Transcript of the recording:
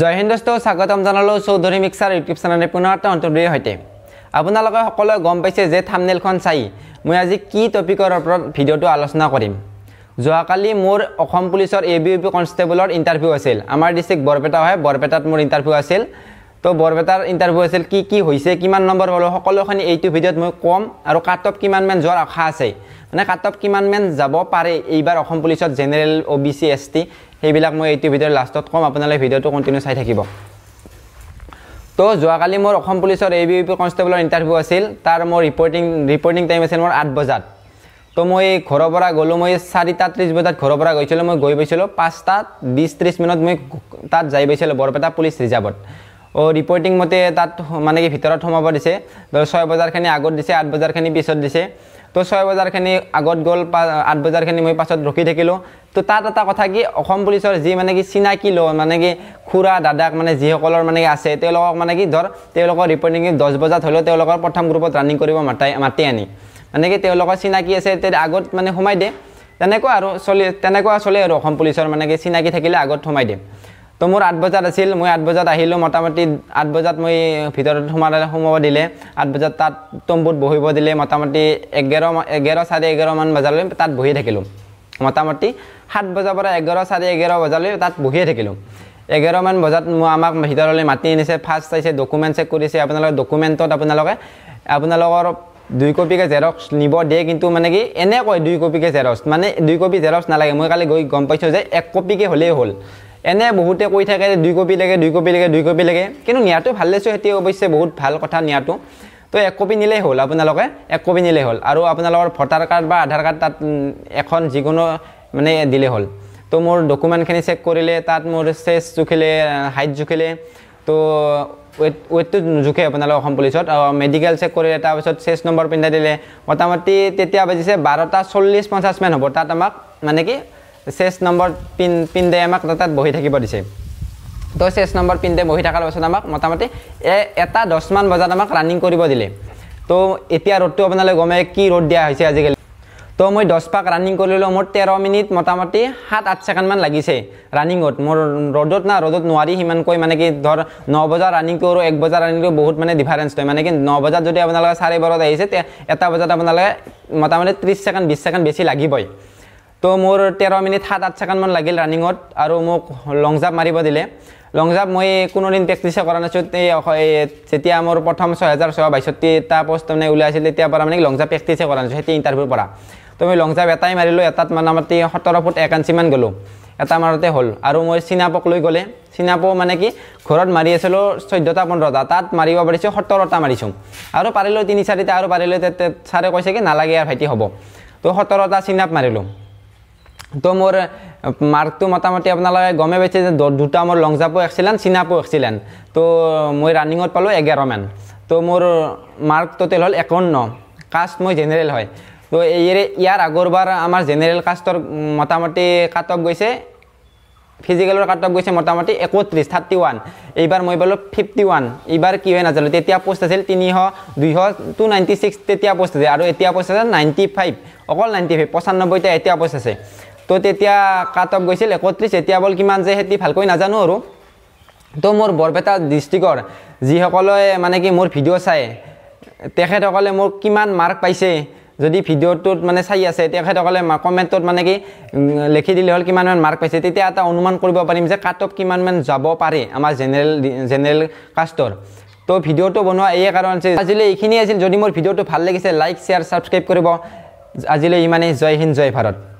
জয় হিন্দ দোস্ত স্বাগতম জনালোঁ চৌধুৰী মিক্সাৰ ইউটিউব চেনেলৰ পুনৰ অন্তৰ্দীয় সৈতে আপোনালোকে সকলোৱে গম পাইছে যে থামনেলখন চাই মই আজি কি টপিকৰ ওপৰত ভিডিঅ'টো আলোচনা কৰিম যোৱাকালি মোৰ অসম পুলিচৰ এ বি ইউ পি কনষ্টেবলৰ ইণ্টাৰভিউ আছিল আমাৰ ডিষ্ট্ৰিক্ট বৰপেটা হয় বৰপেটাত মোৰ ইণ্টাৰভিউ আছিল তো বৰপেটাৰ ইণ্টাৰভিউ আছিল কি কি হৈছে কিমান নম্বৰ পালোঁ সকলোখিনি এইটো ভিডিঅ'ত মই ক'ম আৰু কাট অফ কিমানমান যোৱাৰ আশা আছে মানে কাট অফ কিমানমান যাব পাৰে এইবাৰ অসম পুলিচত general O B C S T সেইবিলাক মই এইটো ভিডিঅ'ত লাষ্টত ক'ম আপোনালোকে ভিডিঅ'টো কণ্টিনিউ চাই থাকিব তো যোৱাকালি মোৰ অসম পুলিচৰ এ বি পি কনষ্টেবলৰ ইণ্টাৰভিউ আছিল তাৰ মোৰ ৰিপৰ্টিং ৰিপৰ্টিং টাইম আছিল মোৰ আঠ বজাত তো মই ঘৰৰ পৰা গ'লোঁ মই চাৰিটা ত্ৰিছ বজাত ঘৰৰ পৰা গৈছিলোঁ মই গৈ পাইছিলোঁ পাঁচটা বিছ ত্ৰিছ মিনিট মই তাত যাই পাইছিলোঁ বৰপেটা পুলিচ ৰিজাৰ্ভত ৰিপৰ্টিং মতে তাত মানে কি ভিতৰত সোমাব দিছে ছয় বজাৰখিনি আগত দিছে আঠ বজাৰখিনি পিছত দিছে তো ছয় বজাৰখিনি আগত গ'ল আঠ বজাৰখিনি মই পাছত ৰখি থাকিলোঁ তো তাত এটা কথা কি অসম পুলিচৰ যি মানে কি চিনাকি লওঁ মানে কি খুৰা দাদাক মানে যিসকলৰ মানে কি আছে তেওঁলোকক মানে কি ধৰ তেওঁলোকৰ ৰিপৰ্টিং দহ বজাত হ'লেও তেওঁলোকৰ প্ৰথম গ্ৰুপত ৰানিং কৰিব মাতাই মাতি আনি মানে কি তেওঁলোকৰ চিনাকি আছে তেতিয়া আগত মানে সোমাই দিয়ে তেনেকুৱা আৰু চলি তেনেকুৱা চলে আৰু অসম পুলিচৰ মানে কি চিনাকি থাকিলে আগত সোমাই দে তো মোৰ আঠ বজাত আছিল মই আঠ বজাত আহিলোঁ মোটামুটি আঠ বজাত মই ভিতৰত সোমালে সোমাব দিলে আঠ বজাত তাত তম্বুত বহিব দিলে মোটামুটি এঘাৰ এঘাৰ চাৰে এঘাৰমান বজালৈ তাত বহিয়ে থাকিলোঁ মোটামুটি সাত বজাৰ পৰা এঘাৰ চাৰে এঘাৰ বজালৈ তাত বহিয়ে থাকিলোঁ এঘাৰমান বজাত মই আমাক ভিতৰলৈ মাতি আনিছে ফাৰ্ষ্ট চাইছে ডকুমেণ্ট চেক কৰিছে আপোনালোকে ডকুমেণ্টত আপোনালোকে আপোনালোকৰ দুই কপিকে জেৰক্স নিব দিয়ে কিন্তু মানে কি এনেকৈ দুই কপিকে জেৰক্স মানে দুই কপি জেৰক্স নালাগে মই কালি গৈ গম পাইছোঁ যে এক কপিকে হ'লেই হ'ল এনে বহুতে কৈ থাকে যে দুই কপি লাগে দুই কপি লাগে দুই কপি লাগে কিন্তু নিয়াটো ভাল লাগিছোঁ সেইটো অৱশ্যে বহুত ভাল কথা নিয়াটো তো এক কপি নিলেই হ'ল আপোনালোকে এক কপি নিলেই হ'ল আৰু আপোনালোকৰ ভোটাৰ কাৰ্ড বা আধাৰ কাৰ্ড তাত এখন যিকোনো মানে দিলেই হ'ল তো মোৰ ডকুমেণ্টখিনি চেক কৰিলে তাত মোৰ চেচ জুখিলে হাইট জুখিলে তো ৱেট ৱেটটো নুজোখে আপোনালোকে অসম পুলিচত মেডিকেল চেক কৰিলে তাৰপিছত চেচ নম্বৰ পিন্ধাই দিলে মোটামুটি তেতিয়া বাজিছে বাৰটা চল্লিছ পঞ্চাছমান হ'ব তাত আমাক মানে কি চেষ্ট নম্বৰ পিন পিণ্ডে আমাক তাত বহি থাকিব দিছে তো চেষ্ট নম্বৰ পিণ্ডে বহি থকাৰ পাছত আমাক মোটামুটি এটা দহমান বজাত আমাক ৰানিং কৰিব দিলে তো এতিয়া ৰ'দটো আপোনালোকে গমে কি ৰ'দ দিয়া হৈছে আজিকালি তো মই দহ পাক ৰানিং কৰিলোঁ মোৰ তেৰ মিনিট মোটামুটি সাত আঠ ছেকেণ্ডমান লাগিছে ৰানিঙত মোৰ ৰ'দত না ৰ'দত নোৱাৰি সিমানকৈ মানে কি ধৰ ন বজাত ৰানিং কৰোঁ এক বজাত ৰানিং কৰোঁ বহুত মানে ডিফাৰেঞ্চ হয় মানে কি ন বজাত যদি আপোনালোকে চাৰে বাৰত আহিছে এটা বজাত আপোনালোকে মোটামুটি ত্ৰিছ ছেকেণ্ড বিছ ছেকেণ্ড বেছি লাগিবই তো মোৰ তেৰ মিনিট সাত আঠ ছেকেণ্ডমান লাগিল ৰানিঙত আৰু মোক লং জাপ মাৰিব দিলে লং জাপ মই কোনোদিন প্ৰেক্টিছে কৰা নাছিলোঁ এই যেতিয়া মোৰ প্ৰথম ছহেজাৰ ছয় ছশ এটা পষ্ট মানে ওলাইছিল তেতিয়াৰ পৰা মানে লং জাপ প্ৰেক্টিছে কৰা নাছিলোঁ সেই ইণ্টাৰভিউৰ পৰা তো মই লং জাম্প এটাই মাৰিলোঁ এটাত মানে মাতি সোতৰ ফুট এক আঞ্চিমান গ'লোঁ এটা মাৰোতে হ'ল আৰু মই চিনাপক লৈ গ'লে চিনাপো মানে কি ঘৰত মাৰি আছিলোঁ চৈধ্যটা পোন্ধৰটা তাত মাৰিব পাৰিছোঁ সোতৰটা মাৰিছোঁ আৰু পাৰিলোঁ তিনি চাৰিটা আৰু পাৰিলোঁ ছাৰে কৈছে কি নালাগে আৰু ভাইটি হ'ব তো সোতৰটা চিনাপ মাৰিলোঁ তো মোৰ মাৰ্কটো মোটামুটি আপোনালোকে গমেই পাইছে যে দুটা মোৰ লং জাপো এক্সিলেন চিনাপো এক্সিলেণ্ট তো মই ৰানিঙত পালোঁ এঘাৰমান তো মোৰ মাৰ্ক টোটেল হ'ল একৱন্ন কাষ্ট মই জেনেৰেল হয় তো এইৰে ইয়াৰ আগৰবাৰ আমাৰ জেনেৰেল কাষ্টৰ মোটামুটি কাট অফ গৈছে ফিজিকেলৰ কাট অফ গৈছে মোটামুটি একত্ৰিছ থাৰ্টি ওৱান এইবাৰ মই পালোঁ ফিফটি ওৱান এইবাৰ কি হয় নাজানো তেতিয়া পষ্ট আছিল তিনিশ দুইশ টু নাইণ্টি ছিক্স তেতিয়া পষ্ট আছিল আৰু এতিয়া পষ্ট আছে নাইণ্টি ফাইভ অকল নাইণ্টি ফাইভ পঁচানব্বৈটা এতিয়া পষ্ট আছে তো তেতিয়া কাটক গৈছিল একত্ৰিছ এতিয়া বল কিমান যে সেহেঁতি ভালকৈ নাজানো আৰু তো মোৰ বৰপেটা ডিষ্ট্ৰিক্টৰ যিসকলে মানে কি মোৰ ভিডিঅ' চায় তেখেতসকলে মোক কিমান মাৰ্ক পাইছে যদি ভিডিঅ'টোত মানে চাই আছে তেখেতসকলে কমেণ্টত মানে কি লিখি দিলে হ'ল কিমানমান মাৰ্ক পাইছে তেতিয়া এটা অনুমান কৰিব পাৰিম যে কাট অফ কিমানমান যাব পাৰে আমাৰ জেনেৰেল জেনেৰেল কাষ্টৰ তো ভিডিঅ'টো বনোৱা এই কাৰণ আছিল আজিলৈ এইখিনিয়ে আছিল যদি মোৰ ভিডিঅ'টো ভাল লাগিছে লাইক শ্বেয়াৰ ছাবস্ক্ৰাইব কৰিব আজিলৈ ইমানেই জয় হিন্দ জয় ভাৰত